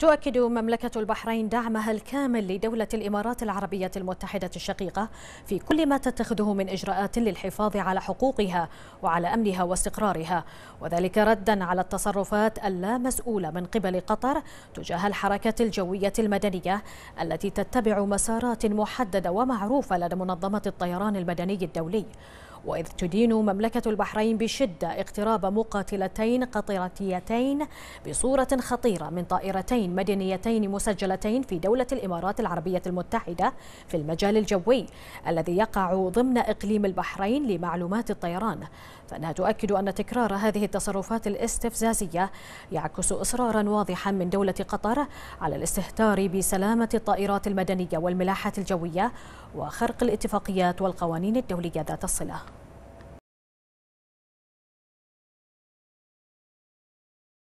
تؤكد مملكة البحرين دعمها الكامل لدولة الإمارات العربية المتحدة الشقيقة في كل ما تتخذه من إجراءات للحفاظ على حقوقها وعلى أمنها واستقرارها وذلك ردا على التصرفات اللامسؤولة من قبل قطر تجاه الحركة الجوية المدنية التي تتبع مسارات محددة ومعروفة لدى منظمة الطيران المدني الدولي وإذ تدين مملكة البحرين بشدة اقتراب مقاتلتين قطرتيتين بصورة خطيرة من طائرتين مدنيتين مسجلتين في دولة الإمارات العربية المتحدة في المجال الجوي الذي يقع ضمن إقليم البحرين لمعلومات الطيران فإنها تؤكد أن تكرار هذه التصرفات الاستفزازية يعكس إصرارا واضحا من دولة قطر على الاستهتار بسلامة الطائرات المدنية والملاحة الجوية وخرق الاتفاقيات والقوانين الدولية ذات الصلة